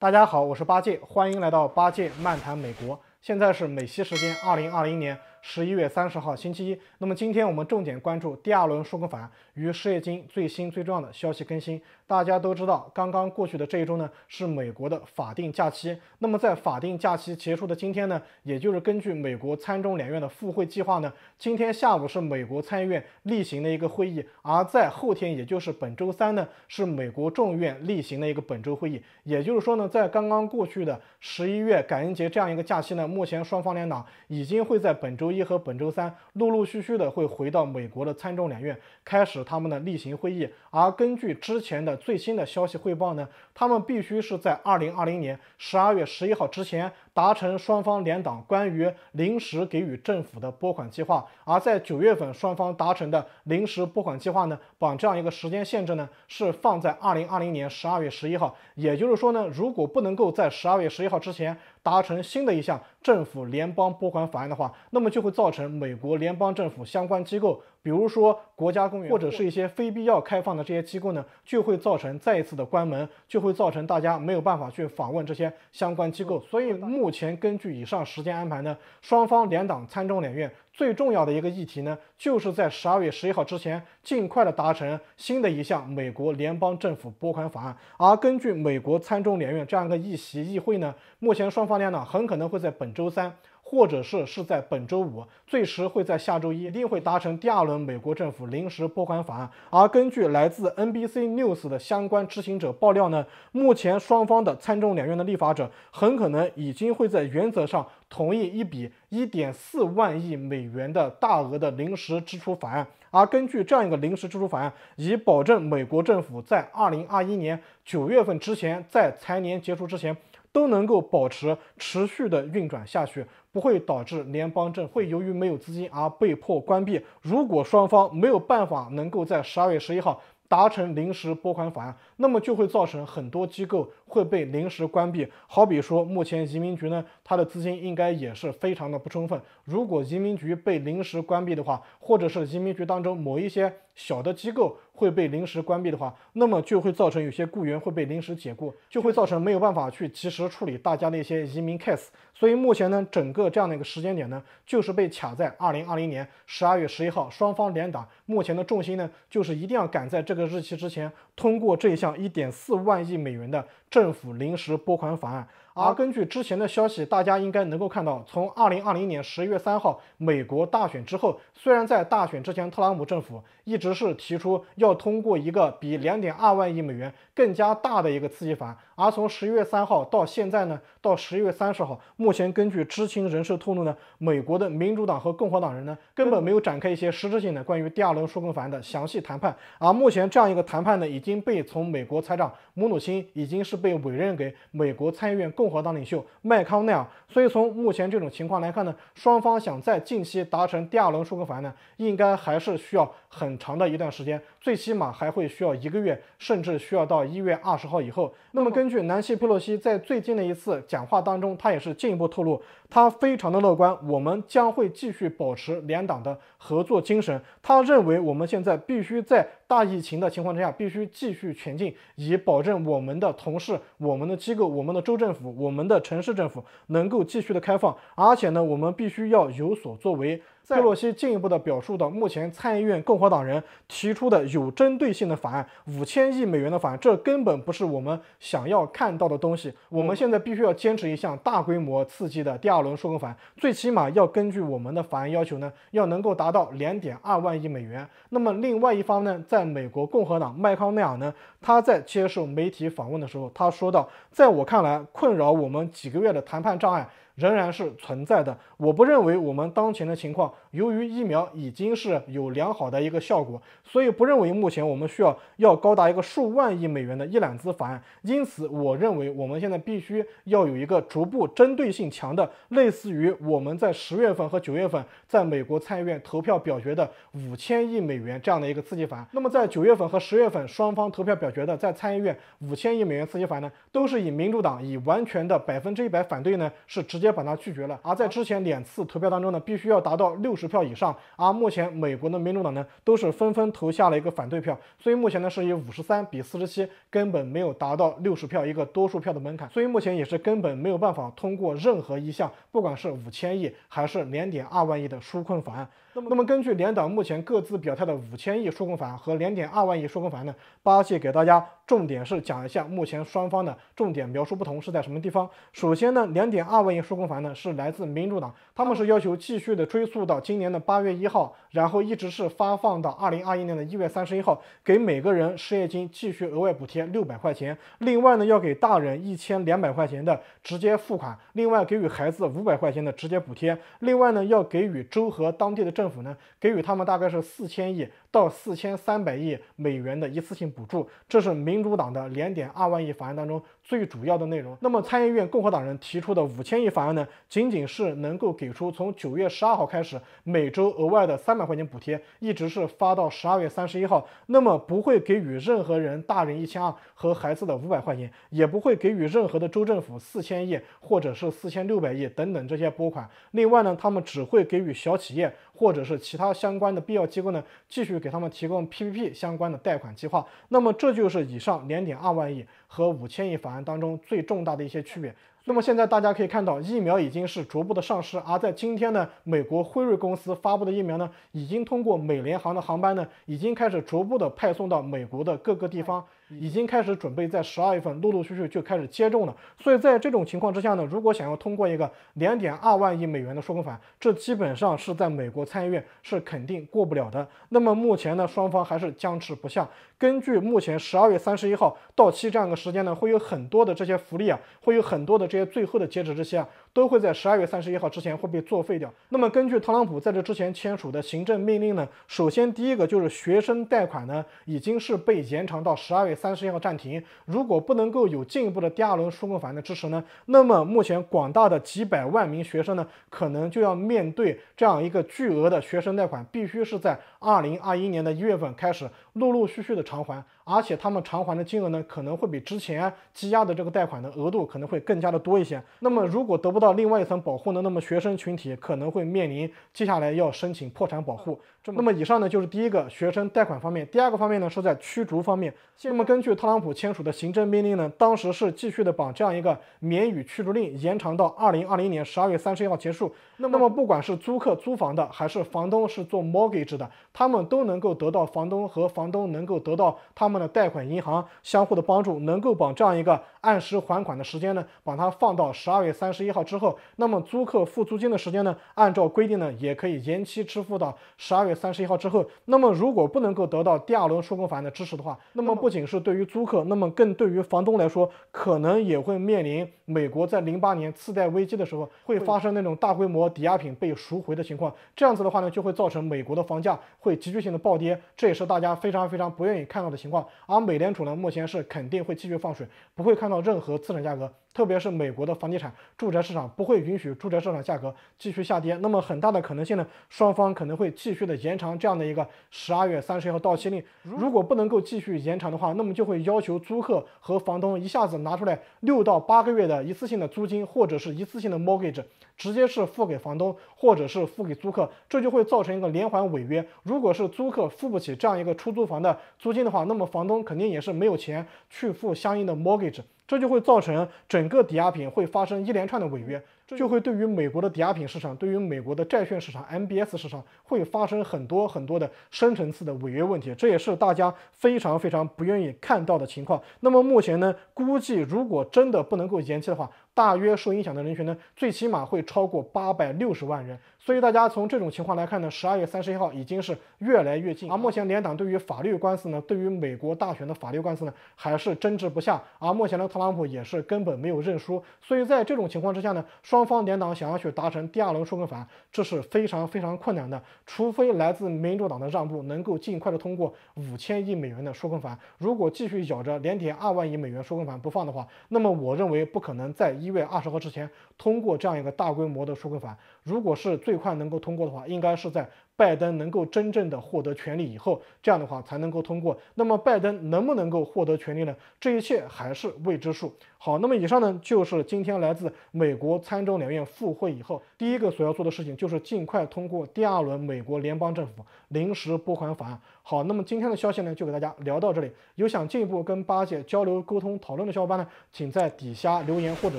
大家好，我是八戒，欢迎来到八戒漫谈美国。现在是美西时间二零二零年。十一月三十号，星期一。那么今天我们重点关注第二轮输共法，与失业金最新最重要的消息更新。大家都知道，刚刚过去的这一周呢是美国的法定假期。那么在法定假期结束的今天呢，也就是根据美国参众两院的复会计划呢，今天下午是美国参议院例行的一个会议，而在后天，也就是本周三呢，是美国众议院例行的一个本周会议。也就是说呢，在刚刚过去的十一月感恩节这样一个假期呢，目前双方两党已经会在本周。周一和本周三，陆陆续续的会回到美国的参众两院，开始他们的例行会议。而根据之前的最新的消息汇报呢，他们必须是在二零二零年十二月十一号之前。达成双方联党关于临时给予政府的拨款计划，而在九月份双方达成的临时拨款计划呢，把这样一个时间限制呢，是放在二零二零年十二月十一号。也就是说呢，如果不能够在十二月十一号之前达成新的一项政府联邦拨款法案的话，那么就会造成美国联邦政府相关机构。比如说国家公园或者是一些非必要开放的这些机构呢，就会造成再一次的关门，就会造成大家没有办法去访问这些相关机构。所以目前根据以上时间安排呢，双方联党参众两院最重要的一个议题呢，就是在十二月十一号之前尽快的达成新的一项美国联邦政府拨款法案。而根据美国参众两院这样一个议席议会呢，目前双方两党很可能会在本周三。或者是是在本周五，最迟会在下周一，一定会达成第二轮美国政府临时拨款法案。而根据来自 NBC News 的相关知情者爆料呢，目前双方的参众两院的立法者很可能已经会在原则上同意一笔1.4万亿美元的大额的临时支出法案。而根据这样一个临时支出法案，以保证美国政府在2021年9月份之前，在财年结束之前都能够保持持续的运转下去。不会导致联邦政会由于没有资金而被迫关闭。如果双方没有办法能够在十二月十一号达成临时拨款法案，那么就会造成很多机构会被临时关闭。好比说，目前移民局呢，它的资金应该也是非常的不充分。如果移民局被临时关闭的话，或者是移民局当中某一些小的机构。会被临时关闭的话，那么就会造成有些雇员会被临时解雇，就会造成没有办法去及时处理大家的一些移民 case。所以目前呢，整个这样的一个时间点呢，就是被卡在二零二零年十二月十一号。双方联打。目前的重心呢，就是一定要赶在这个日期之前通过这一项一点四万亿美元的。政府临时拨款法案。而根据之前的消息，大家应该能够看到，从二零二零年十一月三号美国大选之后，虽然在大选之前，特朗普政府一直是提出要通过一个比两点二万亿美元更加大的一个刺激法。而从十一月三号到现在呢，到十一月三十号，目前根据知情人士透露呢，美国的民主党和共和党人呢根本没有展开一些实质性的关于第二轮纾困法案的详细谈判。而目前这样一个谈判呢，已经被从美国财长姆努钦已经是。被委任给美国参议院共和党领袖麦康奈尔，所以从目前这种情况来看呢，双方想在近期达成第二轮舒法案呢，应该还是需要很长的一段时间，最起码还会需要一个月，甚至需要到一月二十号以后。那么根据南希佩洛西在最近的一次讲话当中，他也是进一步透露，他非常的乐观，我们将会继续保持两党的合作精神。他认为我们现在必须在。大疫情的情况之下，必须继续前进，以保证我们的同事、我们的机构、我们的州政府、我们的城市政府能够继续的开放。而且呢，我们必须要有所作为。佩洛西进一步的表述到，目前参议院共和党人提出的有针对性的法案，五千亿美元的法案，这根本不是我们想要看到的东西。我们现在必须要坚持一项大规模刺激的第二轮纾困法案，最起码要根据我们的法案要求呢，要能够达到两点二万亿美元。那么另外一方呢，在美国共和党麦康奈尔呢，他在接受媒体访问的时候，他说到，在我看来，困扰我们几个月的谈判障碍。仍然是存在的。我不认为我们当前的情况，由于疫苗已经是有良好的一个效果，所以不认为目前我们需要要高达一个数万亿美元的一揽子法案。因此，我认为我们现在必须要有一个逐步针对性强的，类似于我们在十月份和九月份在美国参议院投票表决的五千亿美元这样的一个刺激法案。那么，在九月份和十月份双方投票表决的在参议院五千亿美元刺激法案呢，都是以民主党以完全的百分之一百反对呢，是直接。直接把他拒绝了。而在之前两次投票当中呢，必须要达到六十票以上。而目前美国的民主党呢，都是纷纷投下了一个反对票，所以目前呢是以五十三比四十七，根本没有达到六十票一个多数票的门槛，所以目前也是根本没有办法通过任何一项，不管是五千亿还是两点二万亿的纾困法案。那么，那么根据两党目前各自表态的五千亿纾困法案和两点二万亿纾困法案呢，八戒给大家重点是讲一下目前双方的重点描述不同是在什么地方。首先呢，两点二万亿纾公函呢是来自民主党，他们是要求继续的追溯到今年的八月一号，然后一直是发放到二零二一年的一月三十一号，给每个人失业金继续额外补贴六百块钱，另外呢要给大人一千两百块钱的直接付款，另外给予孩子五百块钱的直接补贴，另外呢要给予州和当地的政府呢给予他们大概是四千亿。到四千三百亿美元的一次性补助，这是民主党的两点二万亿法案当中最主要的内容。那么参议院共和党人提出的五千亿法案呢，仅仅是能够给出从九月十二号开始每周额外的三百块钱补贴，一直是发到十二月三十一号。那么不会给予任何人大人一千二和孩子的五百块钱，也不会给予任何的州政府四千亿或者是四千六百亿等等这些拨款。另外呢，他们只会给予小企业或者是其他相关的必要机构呢继续。给他们提供 PPP 相关的贷款计划，那么这就是以上两点二万亿。和五千亿法案当中最重大的一些区别。那么现在大家可以看到，疫苗已经是逐步的上市，而在今天呢，美国辉瑞公司发布的疫苗呢，已经通过美联航的航班呢，已经开始逐步的派送到美国的各个地方，已经开始准备在十二月份陆陆续续就开始接种了。所以在这种情况之下呢，如果想要通过一个两点二万亿美元的纾困法案，这基本上是在美国参议院是肯定过不了的。那么目前呢，双方还是僵持不下。根据目前十二月三十一号到期这样一个。时间呢，会有很多的这些福利啊，会有很多的这些最后的截止日期啊。都会在十二月三十一号之前会被作废掉。那么根据特朗普在这之前签署的行政命令呢，首先第一个就是学生贷款呢已经是被延长到十二月三十一号暂停。如果不能够有进一步的第二轮纾困法案的支持呢，那么目前广大的几百万名学生呢，可能就要面对这样一个巨额的学生贷款，必须是在二零二一年的一月份开始陆陆续续的偿还，而且他们偿还的金额呢，可能会比之前积压的这个贷款的额度可能会更加的多一些。那么如果得不到另外一层保护呢？那么学生群体可能会面临接下来要申请破产保护。那么以上呢就是第一个学生贷款方面，第二个方面呢是在驱逐方面。那么根据特朗普签署的行政命令呢，当时是继续的把这样一个免予驱逐令，延长到二零二零年十二月三十一号结束。那么，不管是租客租房的，还是房东是做 mortgage 的，他们都能够得到房东和房东能够得到他们的贷款银行相互的帮助，能够把这样一个按时还款的时间呢，把它放到十二月三十一号之后。那么租客付租金的时间呢，按照规定呢，也可以延期支付到十二月。三十一号之后，那么如果不能够得到第二轮收购法案的支持的话，那么不仅是对于租客，那么更对于房东来说，可能也会面临美国在零八年次贷危机的时候会发生那种大规模抵押品被赎回的情况。这样子的话呢，就会造成美国的房价会急剧性的暴跌，这也是大家非常非常不愿意看到的情况。而美联储呢，目前是肯定会继续放水，不会看到任何资产价格。特别是美国的房地产住宅市场不会允许住宅市场价格继续下跌，那么很大的可能性呢，双方可能会继续的延长这样的一个十二月三十号到期令。如果不能够继续延长的话，那么就会要求租客和房东一下子拿出来六到八个月的一次性的租金或者是一次性的 mortgage，直接是付给房东或者是付给租客，这就会造成一个连环违约。如果是租客付不起这样一个出租房的租金的话，那么房东肯定也是没有钱去付相应的 mortgage。这就会造成整个抵押品会发生一连串的违约，这就会对于美国的抵押品市场、对于美国的债券市场、MBS 市场会发生很多很多的深层次的违约问题，这也是大家非常非常不愿意看到的情况。那么目前呢，估计如果真的不能够延期的话。大约受影响的人群呢，最起码会超过八百六十万人。所以大家从这种情况来看呢，十二月三十一号已经是越来越近。而目前联党对于法律官司呢，对于美国大选的法律官司呢，还是争执不下。而目前的特朗普也是根本没有认输。所以在这种情况之下呢，双方联党想要去达成第二轮说更反，这是非常非常困难的。除非来自民主党的让步能够尽快的通过五千亿美元的说更反。如果继续咬着连点二万亿美元说更反不放的话，那么我认为不可能在一。一月二十号之前通过这样一个大规模的纾困法，如果是最快能够通过的话，应该是在。拜登能够真正的获得权利以后，这样的话才能够通过。那么拜登能不能够获得权利呢？这一切还是未知数。好，那么以上呢就是今天来自美国参众两院复会以后第一个所要做的事情，就是尽快通过第二轮美国联邦政府临时拨款法案。好，那么今天的消息呢，就给大家聊到这里。有想进一步跟八戒交流沟通讨论的小伙伴呢，请在底下留言或者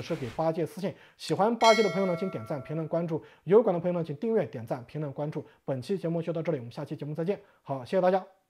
是给八戒私信。喜欢八戒的朋友呢，请点赞、评论、关注。有感的朋友呢，请订阅、点赞、评论、关注。本期。期节目就到这里，我们下期节目再见。好，谢谢大家。